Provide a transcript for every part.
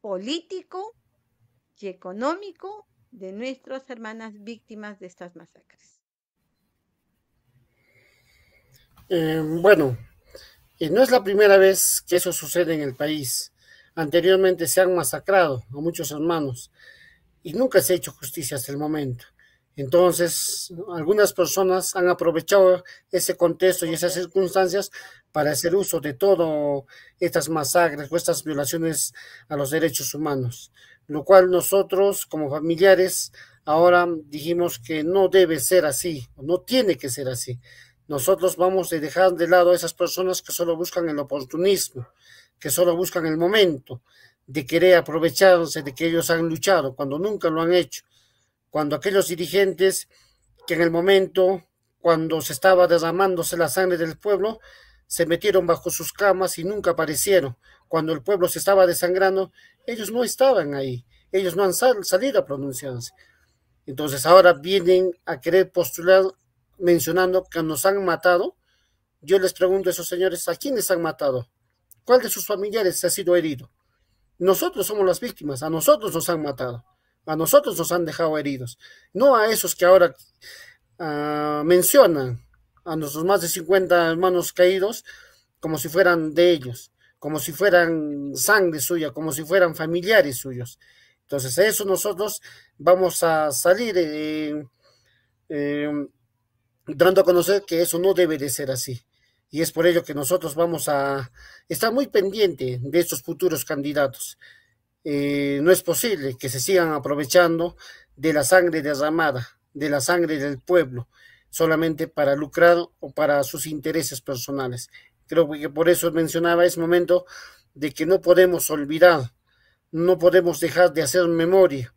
político y económico de nuestras hermanas víctimas de estas masacres. Eh, bueno, eh, no es la primera vez que eso sucede en el país. Anteriormente se han masacrado a muchos hermanos y nunca se ha hecho justicia hasta el momento. Entonces, algunas personas han aprovechado ese contexto y esas circunstancias para hacer uso de todas estas masacres o estas violaciones a los derechos humanos, lo cual nosotros como familiares ahora dijimos que no debe ser así, no tiene que ser así. Nosotros vamos a dejar de lado a esas personas que solo buscan el oportunismo, que solo buscan el momento de querer aprovecharse de que ellos han luchado cuando nunca lo han hecho cuando aquellos dirigentes que en el momento cuando se estaba derramándose la sangre del pueblo, se metieron bajo sus camas y nunca aparecieron. Cuando el pueblo se estaba desangrando, ellos no estaban ahí, ellos no han salido a pronunciarse. Entonces ahora vienen a querer postular mencionando que nos han matado. Yo les pregunto a esos señores, ¿a quiénes han matado? ¿Cuál de sus familiares ha sido herido? Nosotros somos las víctimas, a nosotros nos han matado a nosotros nos han dejado heridos, no a esos que ahora ah, mencionan, a nuestros más de 50 hermanos caídos, como si fueran de ellos, como si fueran sangre suya, como si fueran familiares suyos. Entonces, a eso nosotros vamos a salir eh, em, dando a conocer que eso no debe de ser así. Y es por ello que nosotros vamos a estar muy pendiente de estos futuros candidatos. Eh, no es posible que se sigan aprovechando de la sangre derramada, de la sangre del pueblo, solamente para lucrar o para sus intereses personales. Creo que por eso mencionaba, ese momento de que no podemos olvidar, no podemos dejar de hacer memoria,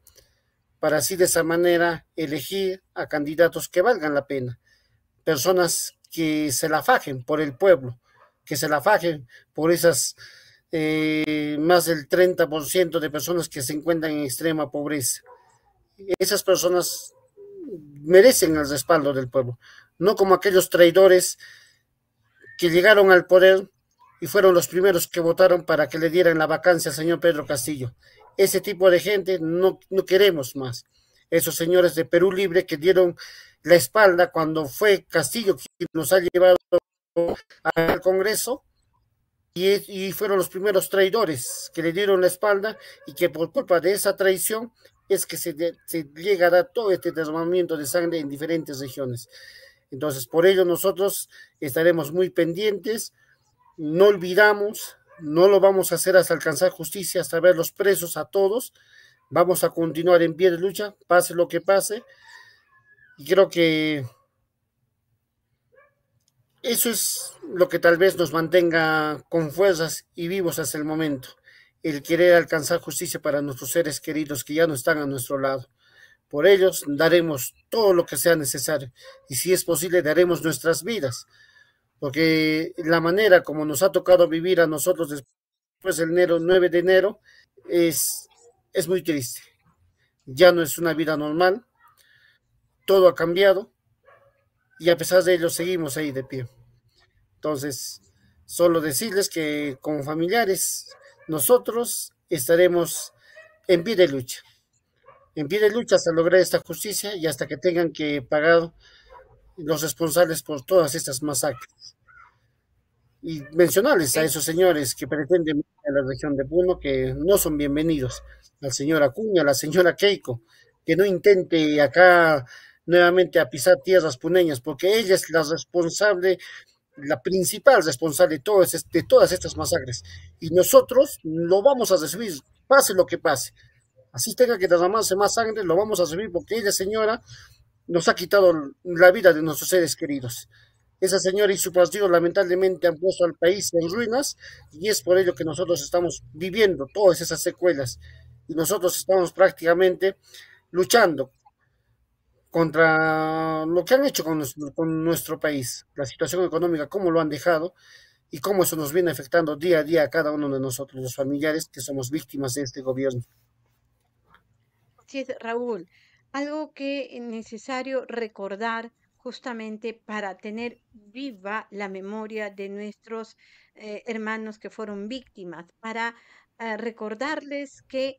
para así de esa manera elegir a candidatos que valgan la pena, personas que se la fajen por el pueblo, que se la fajen por esas eh, más del 30% de personas que se encuentran en extrema pobreza. Esas personas merecen el respaldo del pueblo, no como aquellos traidores que llegaron al poder y fueron los primeros que votaron para que le dieran la vacancia al señor Pedro Castillo. Ese tipo de gente no, no queremos más. Esos señores de Perú Libre que dieron la espalda cuando fue Castillo quien nos ha llevado al Congreso, y, fueron los primeros traidores que le dieron la espalda y que por culpa de esa traición es que se, llegará todo este derramamiento de sangre en diferentes regiones. Entonces, por ello nosotros estaremos muy pendientes, no olvidamos, no lo vamos a hacer hasta alcanzar justicia, hasta ver los presos a todos. Vamos a continuar en pie de lucha, pase lo que pase. Y creo que eso es lo que tal vez nos mantenga con fuerzas y vivos hasta el momento, el querer alcanzar justicia para nuestros seres queridos que ya no están a nuestro lado. Por ellos daremos todo lo que sea necesario y si es posible daremos nuestras vidas, porque la manera como nos ha tocado vivir a nosotros después del enero, 9 de enero es, es muy triste. Ya no es una vida normal, todo ha cambiado y a pesar de ello seguimos ahí de pie. Entonces, solo decirles que como familiares, nosotros estaremos en pie de lucha, en pie de lucha hasta lograr esta justicia y hasta que tengan que pagar los responsables por todas estas masacres. Y mencionarles a esos señores que pretenden a la región de Puno que no son bienvenidos, al señor Acuña, a la señora Keiko, que no intente acá nuevamente a pisar tierras puneñas, porque ella es la responsable, la principal responsable de, de todas estas masacres. Y nosotros lo vamos a recibir, pase lo que pase. Así tenga que derramarse más sangre, lo vamos a recibir porque ella, señora, nos ha quitado la vida de nuestros seres queridos. Esa señora y su partido lamentablemente han puesto al país en ruinas y es por ello que nosotros estamos viviendo todas esas secuelas y nosotros estamos prácticamente luchando contra lo que han hecho con nuestro, país, la situación económica, cómo lo han dejado y cómo eso nos viene afectando día a día a cada uno de nosotros, los familiares que somos víctimas de este gobierno. Sí, Raúl, algo que es necesario recordar justamente para tener viva la memoria de nuestros eh, hermanos que fueron víctimas, para eh, recordarles que